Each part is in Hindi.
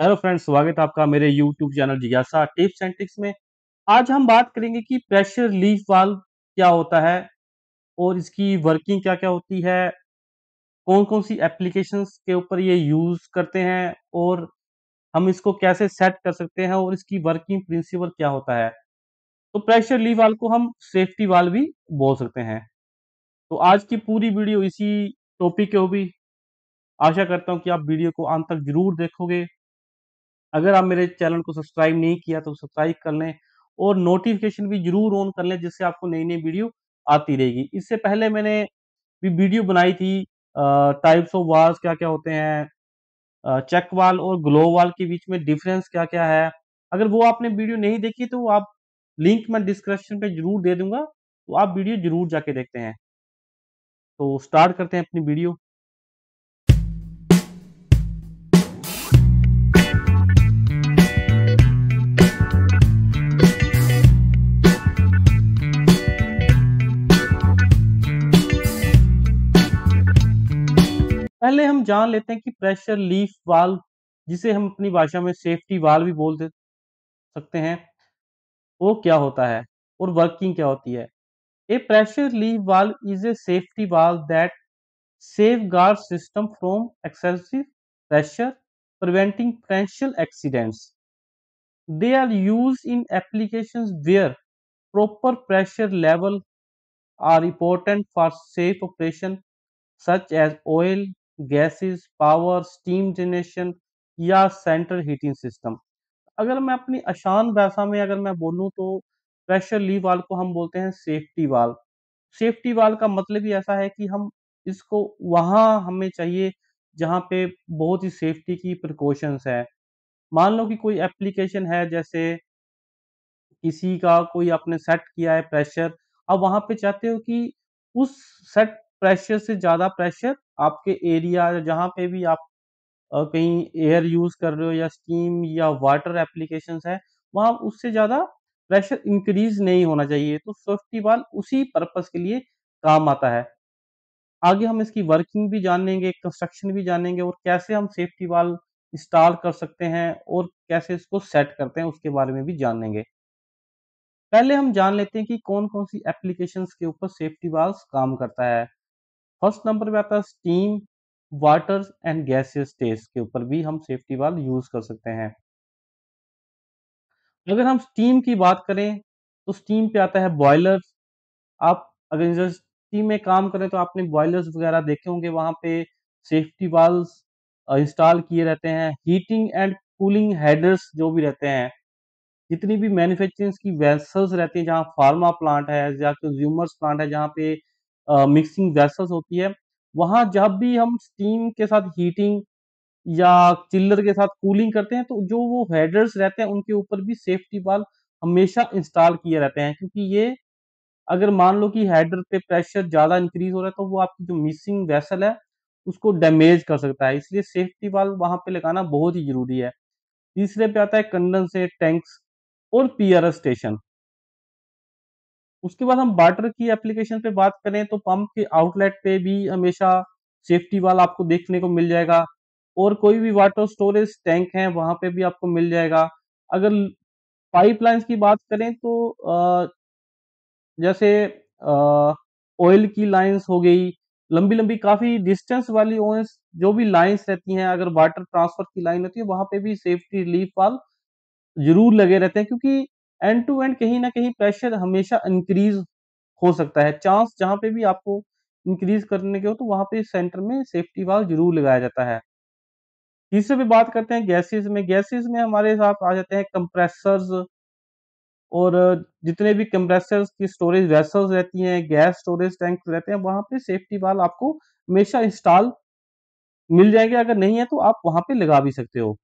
हेलो फ्रेंड्स स्वागत है आपका मेरे यूट्यूब चैनल जिज्ञासा टिप्स एंड ट्रिक्स में आज हम बात करेंगे कि प्रेशर लीफ वाल्व क्या होता है और इसकी वर्किंग क्या क्या होती है कौन कौन सी एप्लीकेशंस के ऊपर ये यूज़ करते हैं और हम इसको कैसे सेट कर सकते हैं और इसकी वर्किंग प्रिंसिपल क्या होता है तो प्रेशर लीव वाल को हम सेफ्टी वाल भी बोल सकते हैं तो आज की पूरी वीडियो इसी टॉपिक के होगी आशा करता हूँ कि आप वीडियो को अंत तक जरूर देखोगे अगर आप मेरे चैनल को सब्सक्राइब नहीं किया तो सब्सक्राइब कर लें और नोटिफिकेशन भी जरूर ऑन कर लें जिससे आपको नई नई वीडियो आती रहेगी इससे पहले मैंने भी वीडियो बनाई थी टाइप्स ऑफ वाल्स क्या क्या होते हैं चेक वाल और ग्लो वाल के बीच में डिफरेंस क्या क्या है अगर वो आपने वीडियो नहीं देखी तो आप लिंक मैं डिस्क्रिप्शन पे जरूर दे दूंगा तो आप वीडियो जरूर जाके देखते हैं तो स्टार्ट करते हैं अपनी वीडियो पहले हम जान लेते हैं कि प्रेशर लीफ वाल जिसे हम अपनी भाषा में सेफ्टी वाल भी बोल दे सकते हैं वो क्या होता है और वर्किंग क्या होती है a pressure relief valve is a safety valve that safeguard system from excessive pressure preventing potential accidents they are use in application where proper pressure level are important for safe operation such as oil gases power steam generation या सेंट्रल हीटिंग सिस्टम अगर मैं अपनी आसान भाषा में अगर मैं बोलूँ तो प्रेशर ली वाल को हम बोलते हैं सेफ्टी वाल सेफ्टी वाल का मतलब ही ऐसा है कि हम इसको वहां हमें चाहिए जहाँ पे बहुत ही सेफ्टी की प्रिकॉशंस है मान लो कि कोई एप्लीकेशन है जैसे किसी का कोई आपने सेट किया है प्रेशर अब वहां पे चाहते हो कि उस सेट प्रेशर से ज़्यादा प्रेशर आपके एरिया जहाँ पे भी आप कहीं एयर यूज कर रहे हो या स्टीम या वाटर एप्लीकेशन है वहां उससे ज्यादा प्रेशर इंक्रीज नहीं होना चाहिए तो स्विफ्टी बाल उसी पर्पज के लिए काम आता है आगे हम इसकी वर्किंग भी जानेंगे कंस्ट्रक्शन भी जानेंगे और कैसे हम सेफ्टी वाल इंस्टॉल कर सकते हैं और कैसे इसको सेट करते हैं उसके बारे में भी जानेंगे पहले हम जान लेते हैं कि कौन कौन सी एप्लीकेशंस के ऊपर सेफ्टी वाल्स काम करता है फर्स्ट नंबर पे आता है steam water and gaseous stage के ऊपर भी हम सेफ्टी वाल यूज कर सकते हैं अगर हम स्टीम की बात करें तो स्टीम पे आता है बॉयलर आप अगर इंडस्ट्री में काम करें तो आपने बॉयलर्स वगैरह देखे होंगे वहां पे सेफ्टी वाल्स इंस्टॉल किए रहते हैं हीटिंग एंड कूलिंग हेडर्स जो भी रहते हैं जितनी भी मैन्युफैक्चरिंग की वेसल्स रहती हैं जहाँ फार्मा प्लांट है या कंज्यूमर्स प्लांट है जहाँ पे मिक्सिंग गैसेस होती है वहां जब भी हम स्टीम के साथ हीटिंग या चिल्लर के साथ कूलिंग करते हैं तो जो वो हेडर्स रहते हैं उनके ऊपर भी सेफ्टी बाल हमेशा इंस्टॉल किए रहते हैं क्योंकि ये अगर मान लो कि हेडर पे प्रेशर ज़्यादा इंक्रीज हो रहा है तो वो आपकी जो मिसिंग वेसल है उसको डैमेज कर सकता है इसलिए सेफ्टी बाल वहां पे लगाना बहुत ही ज़रूरी है तीसरे पे आता है कंडन से टैंक्स और पी स्टेशन उसके बाद हम वाटर की एप्लीकेशन पे बात करें तो पंप के आउटलेट पे भी हमेशा सेफ्टी वाल आपको देखने को मिल जाएगा और कोई भी वाटर स्टोरेज टैंक है वहां पे भी आपको मिल जाएगा अगर पाइपलाइंस की बात करें तो आ, जैसे ऑयल की लाइंस हो गई लंबी लंबी काफ़ी डिस्टेंस वाली ओएस जो भी लाइंस रहती हैं अगर वाटर ट्रांसफर की लाइन होती है वहां पे भी सेफ्टी रिलीफ वाल जरूर लगे रहते हैं क्योंकि एंड टू एंड कहीं ना कहीं प्रेशर हमेशा इंक्रीज हो सकता है चांस जहाँ पे भी आपको इंक्रीज करने के हो तो वहां पे सेंटर में सेफ्टी वाल जरूर लगाया जाता है तीसरे पे बात करते हैं गैसेस में गैसेस में हमारे साथ आ जाते हैं कंप्रेसर्स और जितने भी कंप्रेसर्स की स्टोरेज वेसल्स रहती हैं गैस स्टोरेज टैंक रहते हैं वहां पे सेफ्टी वाल आपको हमेशा इंस्टॉल मिल जाएंगे अगर नहीं है तो आप वहाँ पे लगा भी सकते हो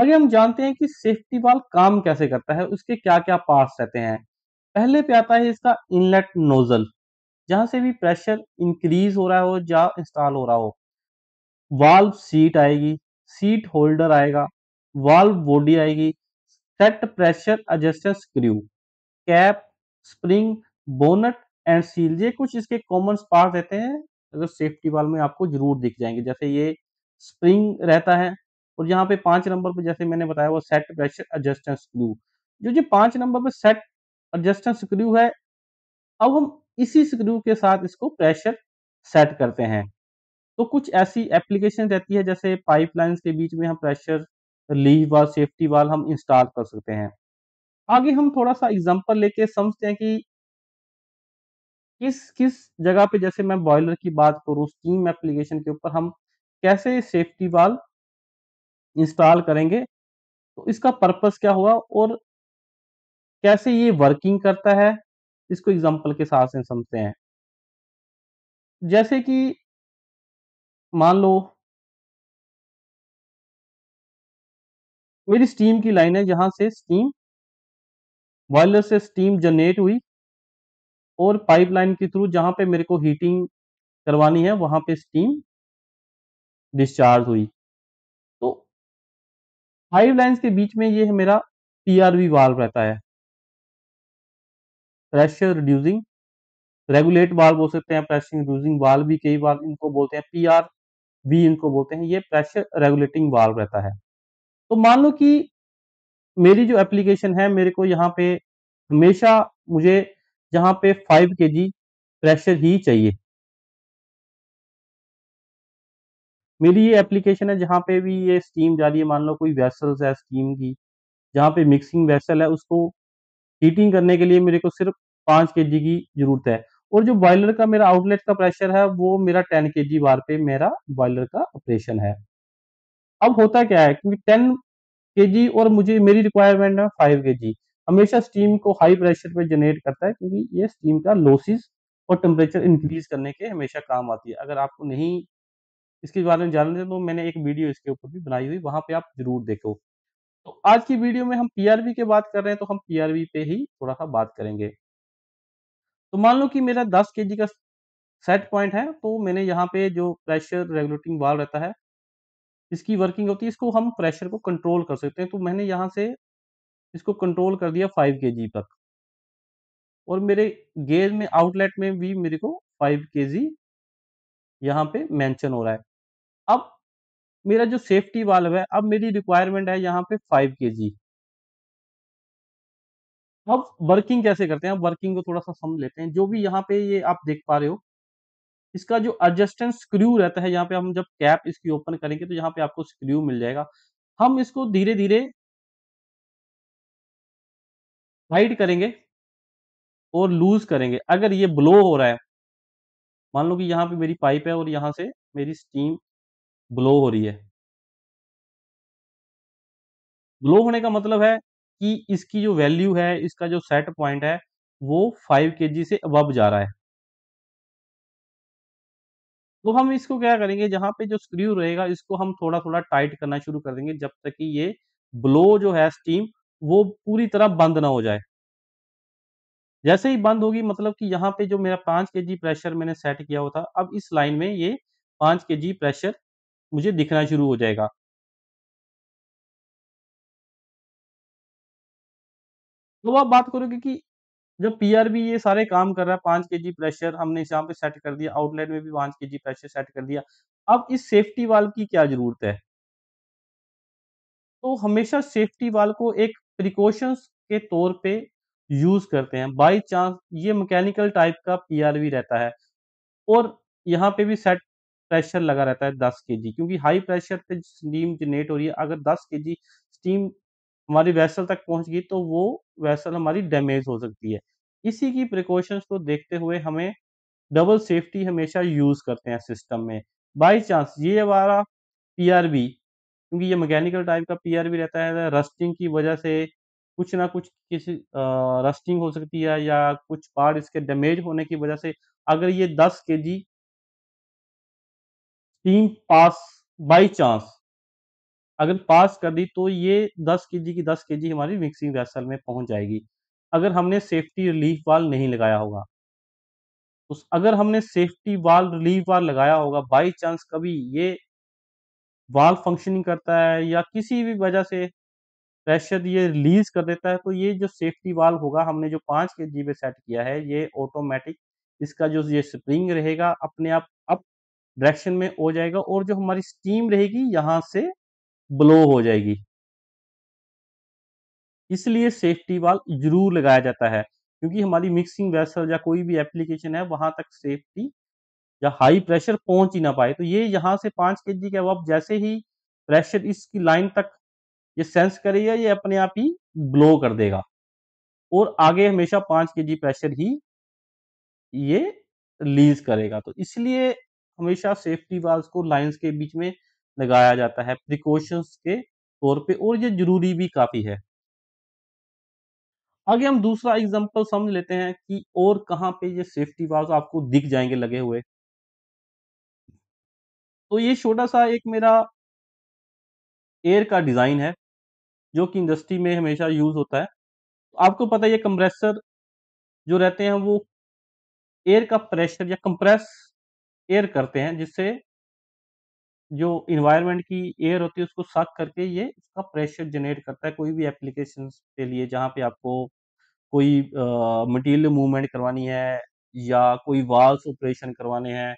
आगे हम जानते हैं कि सेफ्टी वाल काम कैसे करता है उसके क्या क्या पार्ट्स रहते हैं पहले पे आता है इसका इनलेट नोजल जहां से भी प्रेशर इंक्रीज हो रहा हो या इंस्टॉल हो रहा हो वाल्व सीट आएगी सीट होल्डर आएगा वाल्व बॉडी आएगी set pressure adjuster screw cap spring bonnet and seal ये कुछ इसके कॉमन पार्ट रहते हैं अगर सेफ्टी वाल में आपको जरूर दिख जाएंगे जैसे ये स्प्रिंग रहता है और यहाँ पे पांच नंबर पे जैसे मैंने बताया वो सेट प्रेशर एडजस्टेंस स्क्रू जो जो पांच नंबर पे सेट एडजस्टेंस स्क्रू है अब हम इसी स्क्रू के साथ इसको प्रेशर सेट करते हैं तो कुछ ऐसी एप्लीकेशन रहती है जैसे पाइपलाइंस के बीच में हम प्रेशर लीव वाल सेफ्टी वाल हम इंस्टॉल कर सकते हैं आगे हम थोड़ा सा एग्जाम्पल लेके समझते हैं कि किस किस जगह पे जैसे मैं बॉयलर की बात करूँ स्टीम एप्लीकेशन के ऊपर हम कैसे सेफ्टी वाल इंस्टॉल करेंगे तो इसका पर्पस क्या हुआ और कैसे ये वर्किंग करता है इसको एग्जाम्पल के साथ से समझते हैं जैसे कि मान लो मेरी स्टीम की लाइन है जहां से स्टीम बॉयलर से स्टीम जनरेट हुई और पाइपलाइन के थ्रू जहां पे मेरे को हीटिंग करवानी है वहां पे स्टीम डिस्चार्ज हुई फाइव लाइंस के बीच में ये है मेरा पीआरवी वाल्व रहता है प्रेशर रिड्यूसिंग रेगुलेट वाल्व बोल सकते हैं प्रेशर रिड्यूसिंग वाल्व भी कई बार इनको बोलते हैं आर वी इनको बोलते हैं ये प्रेशर रेगुलेटिंग वाल्व रहता है तो मान लो कि मेरी जो एप्लीकेशन है मेरे को यहाँ पे हमेशा मुझे यहाँ पे फाइव के प्रेशर ही चाहिए मेरी ये एप्लीकेशन है जहाँ पे भी ये स्टीम जा रही है मान लो कोई वेसल्स है स्टीम की जहाँ पे मिक्सिंग वेसल है उसको हीटिंग करने के लिए मेरे को सिर्फ पाँच के की जरूरत है और जो बॉयलर का मेरा आउटलेट का प्रेशर है वो मेरा टेन के जी बार पे मेरा बॉयलर का ऑपरेशन है अब होता क्या है क्योंकि टेन के जी और मुझे मेरी रिक्वायरमेंट है फाइव के जी हमेशा स्टीम को हाई प्रेशर पे जनरेट करता है क्योंकि ये स्टीम का लॉसेस और टेम्परेचर इंक्रीज करने के हमेशा काम आती है अगर आपको नहीं इसके बारे में जान लें तो मैंने एक वीडियो इसके ऊपर भी बनाई हुई वहां पे आप जरूर देखो तो आज की वीडियो में हम पीआरवी के बात कर रहे हैं तो हम पीआरवी पे ही थोड़ा सा बात करेंगे तो मान लो कि मेरा दस के का सेट पॉइंट है तो मैंने यहाँ पे जो प्रेशर रेगुलेटिंग वाल रहता है इसकी वर्किंग होती है इसको हम प्रेशर को कंट्रोल कर सकते हैं तो मैंने यहाँ से इसको कंट्रोल कर दिया फाइव के तक और मेरे गेज में आउटलेट में भी मेरे को फाइव के यहाँ पे मेंशन हो रहा है अब मेरा जो सेफ्टी वाल्व है अब मेरी रिक्वायरमेंट है यहाँ पे फाइव के जी अब वर्किंग कैसे करते हैं वर्किंग को थोड़ा सा समझ लेते हैं जो भी यहाँ पे ये आप देख पा रहे हो इसका जो एडजस्टेंट स्क्रू रहता है यहाँ पे हम जब कैप इसकी ओपन करेंगे तो यहाँ पे आपको स्क्रू मिल जाएगा हम इसको धीरे धीरे हाइड करेंगे और लूज करेंगे अगर ये ब्लो हो रहा है मान लो कि यहाँ पे मेरी पाइप है और यहाँ से मेरी स्टीम ब्लो हो रही है ब्लो होने का मतलब है कि इसकी जो वैल्यू है इसका जो सेट पॉइंट है वो फाइव के से अबव जा रहा है तो हम इसको क्या करेंगे जहां पे जो स्क्रू रहेगा इसको हम थोड़ा थोड़ा टाइट करना शुरू कर देंगे जब तक कि ये ब्लो जो है स्टीम वो पूरी तरह बंद ना हो जाए जैसे ही बंद होगी मतलब कि यहाँ पे जो मेरा पांच के जी प्रेशर मैंने सेट किया हुआ था अब इस लाइन में ये पांच के जी प्रेशर मुझे दिखना शुरू हो जाएगा तो आप बात करोगे कि जब पीआरबी ये सारे काम कर रहा है पांच के जी प्रेशर हमने यहाँ पे सेट कर दिया आउटलेट में भी पांच के जी प्रेशर सेट कर दिया अब इस सेफ्टी वाल की क्या जरूरत है तो हमेशा सेफ्टी वाल को एक प्रिकॉशंस के तौर पे यूज करते हैं बाई चांस ये मैकेनिकल टाइप का पीआरवी रहता है और यहाँ पे भी सेट प्रेशर लगा रहता है 10 केजी क्योंकि हाई प्रेशर पे स्टीम जनरेट हो रही है अगर 10 केजी स्टीम हमारी वैसल तक पहुंच गई तो वो वैसल हमारी डैमेज हो सकती है इसी की प्रिकॉशंस को देखते हुए हमें डबल सेफ्टी हमेशा यूज करते हैं सिस्टम में बाई चांस ये हमारा वी क्योंकि ये मैकेनिकल टाइप का वी रहता है रस्टिंग की वजह से कुछ ना कुछ किसी रस्टिंग हो सकती है या कुछ पार्ट इसके डैमेज होने की वजह से अगर ये 10 K G steam pass by chance अगर पास कर दी तो ये 10 के जी की 10 के जी हमारी मिक्सिंग वैसल में पहुंच जाएगी अगर हमने सेफ्टी रिलीफ वाल नहीं लगाया होगा उस अगर हमने सेफ्टी वाल रिलीफ वाल लगाया होगा बाई चांस कभी ये वाल फंक्शनिंग करता है या किसी भी वजह से प्रेशर ये रिलीज कर देता है तो ये जो सेफ्टी वाल्व होगा हमने जो पांच के जी पे सेट किया है ये ऑटोमेटिक इसका जो ये स्प्रिंग रहेगा अपने आप अप डायरेक्शन में हो जाएगा और जो हमारी स्टीम रहेगी यहाँ से ब्लो हो जाएगी इसलिए सेफ्टी वाल्व जरूर लगाया जाता है क्योंकि हमारी मिक्सिंग वेसल या कोई भी एप्लीकेशन है वहां तक सेफ्टी या हाई प्रेशर पहुंच ही ना पाए तो ये यहाँ से पांच के जी के अब जैसे ही प्रेशर इसकी लाइन तक ये सेंस करेगा ये अपने आप ही ग्लो कर देगा और आगे हमेशा पांच के जी प्रेशर ही ये रिलीज करेगा तो इसलिए हमेशा सेफ्टी वाल्स को लाइंस के बीच में लगाया जाता है प्रिकॉशंस के तौर पे और ये जरूरी भी काफी है आगे हम दूसरा एग्जांपल समझ लेते हैं कि और कहाँ पे ये सेफ्टी वाल्व आपको दिख जाएंगे लगे हुए तो ये छोटा सा एक मेरा एयर का डिजाइन है जो कि इंडस्ट्री में हमेशा यूज होता है तो आपको पता है ये कंप्रेसर जो रहते हैं वो एयर का प्रेशर या कंप्रेस एयर करते हैं जिससे जो इन्वायरमेंट की एयर होती है उसको साथ करके ये इसका प्रेशर जनरेट करता है कोई भी एप्लीकेशन के लिए जहाँ पे आपको कोई मटेरियल मूवमेंट करवानी है या कोई वाल्स ऑपरेशन करवाने हैं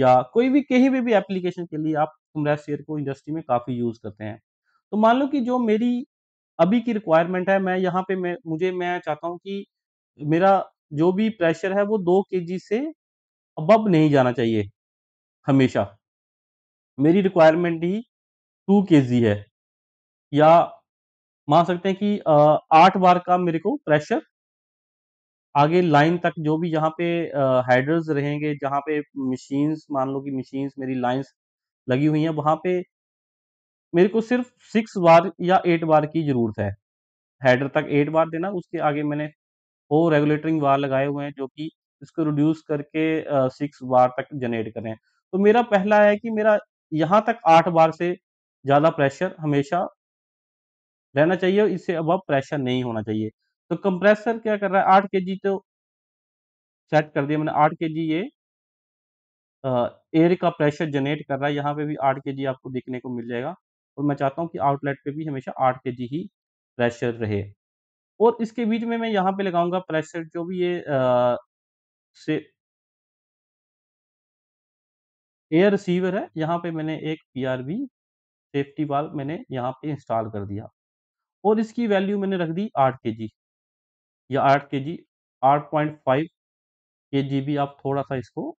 या कोई भी कहीं भी एप्लीकेशन के लिए आप कंप्रेस एयर को इंडस्ट्री में काफ़ी यूज़ करते हैं तो मान लो कि जो मेरी अभी की रिक्वायरमेंट है मैं यहाँ पे मैं मुझे मैं चाहता हूँ कि मेरा जो भी प्रेशर है वो दो के से अबब नहीं जाना चाहिए हमेशा मेरी रिक्वायरमेंट ही टू के है या मान सकते हैं कि आठ बार का मेरे को प्रेशर आगे लाइन तक जो भी जहाँ पे हेडर्स रहेंगे जहाँ पे मशीन्स मान लो कि मशीन्स मेरी लाइन्स लगी हुई हैं वहाँ पे मेरे को सिर्फ सिक्स बार या एट बार की ज़रूरत है। हेडर तक एट बार देना उसके आगे मैंने वो रेगुलेटरिंग बार लगाए हुए हैं जो कि इसको रिड्यूस करके सिक्स बार तक जनरेट करें। तो मेरा पहला है कि मेरा यहाँ तक आठ बार से ज़्यादा प्रेशर हमेशा रहना चाहिए और इससे अब प्रेशर नहीं होना चाहिए। तो कंप्रेसर क्या कर रहा है के जी तो सेट कर दिया मैंने के जी ये एयर का प्रेशर जनरेट कर रहा है। यहाँ पे भी के जी आपको देखने को मिल जाएगा। और मैं चाहता हूँ कि आउटलेट पे भी हमेशा आठ के ही प्रेशर रहे और इसके बीच में मैं यहाँ पे लगाऊंगा प्रेशर जो भी ये आ, से एयर रिसीवर है यहाँ पे मैंने एक पी सेफ्टी वाल मैंने यहाँ पे इंस्टॉल कर दिया और इसकी वैल्यू मैंने रख दी आठ के जी या आठ के जी आठ पॉइंट फाइव के जी भी आप थोड़ा सा इसको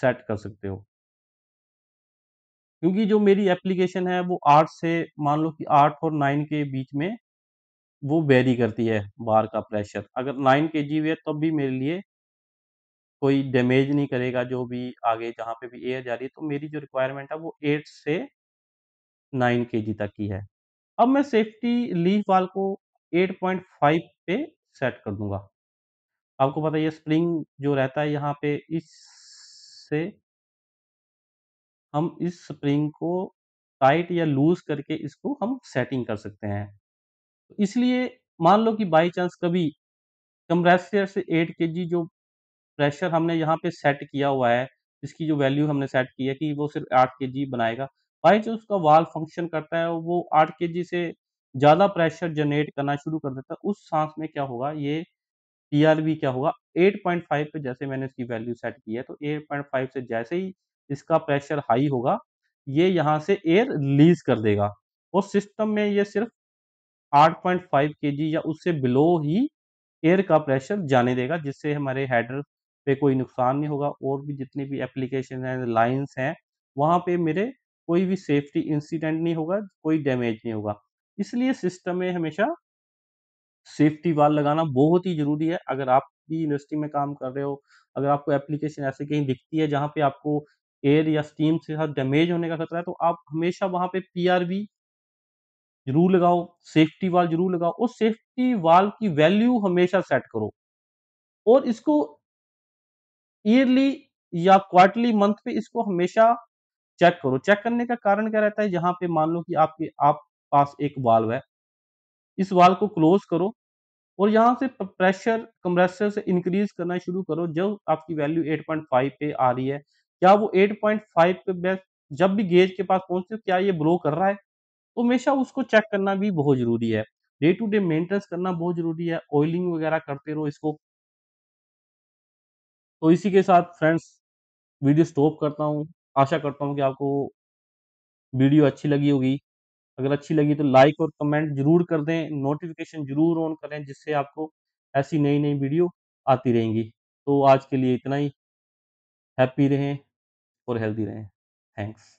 सेट कर सकते हो क्योंकि जो मेरी एप्लीकेशन है वो आठ से मान लो कि आठ और नाइन के बीच में वो वेरी करती है बार का प्रेशर अगर नाइन के जी वे तब भी मेरे लिए कोई डैमेज नहीं करेगा जो भी आगे जहाँ पे भी एयर जा रही है तो मेरी जो रिक्वायरमेंट है वो एट से नाइन के जी तक की है अब मैं सेफ्टी लीफ वाल को एट पॉइंट फाइव पे सेट कर दूंगा आपको पता है ये स्प्रिंग जो रहता है यहाँ पे इससे हम इस स्प्रिंग को टाइट या लूज करके इसको हम सेटिंग कर सकते हैं तो इसलिए मान लो कि बाई चांस कभी कंप्रेसर से एट के जो प्रेशर हमने यहाँ पे सेट किया हुआ है इसकी जो वैल्यू हमने सेट की है कि वो सिर्फ आठ के बनाएगा बाई चांस उसका वाल फंक्शन करता है वो आठ के से ज़्यादा प्रेशर जनरेट करना शुरू कर देता है उस सांस में क्या होगा ये पी क्या होगा 8.5 पे जैसे मैंने इसकी वैल्यू सेट की है तो 8.5 से जैसे ही इसका प्रेशर हाई होगा ये यहाँ से एयर रिलीज कर देगा और सिस्टम में ये सिर्फ 8.5 केजी या उससे बिलो ही एयर का प्रेशर जाने देगा जिससे हमारे हेडर पे कोई नुकसान नहीं होगा और भी जितने भी एप्लीकेशन हैं लाइन्स हैं वहाँ पे मेरे कोई भी सेफ्टी इंसिडेंट नहीं होगा कोई डैमेज नहीं होगा इसलिए सिस्टम में हमेशा सेफ्टी वाल लगाना बहुत ही ज़रूरी है अगर आप भी यूनिवर्सिटी में काम कर रहे हो अगर आपको एप्लीकेशन ऐसे कहीं दिखती है जहाँ पे आपको एयर या स्टीम से साथ डैमेज होने का खतरा है तो आप हमेशा वहां पे पीआरबी जरूर लगाओ सेफ्टी वाल जरूर लगाओ और सेफ्टी वाल की वैल्यू हमेशा सेट करो और इसको ईयरली या क्वार्टरली मंथ पे इसको हमेशा चेक करो चेक करने का कारण क्या रहता है जहां पे मान लो कि आपके आप पास एक वाल्व है इस वाल्व को क्लोज करो और यहाँ से प्रेशर कंप्रेसर से इंक्रीज करना शुरू करो जब आपकी वैल्यू 8.5 पे आ रही है क्या वो 8.5 के बेस जब भी गेज के पास पहुंचते हो क्या ये ब्लो कर रहा है तो हमेशा उसको चेक करना भी बहुत ज़रूरी है। डे टू डे मेंटेनेंस करना बहुत ज़रूरी है, ऑयलिंग वगैरह करते रहो इसको। तो इसी के साथ फ्रेंड्स, वीडियो स्टॉप करता हूँ। आशा करता हूँ कि आपको वीडियो अच्छी लगी होगी। अगर अच्छी लगी तो लाइक और कमेंट ज़रूर कर दें, नोटिफ़िकेशन ज़रूर ऑन करें जिससे आपको ऐसी नई-नई वीडियो आती रहेंगी। तो आज के लिए इतना ही। हैप्पी रहें। और हेल्दी रहें थैंक्स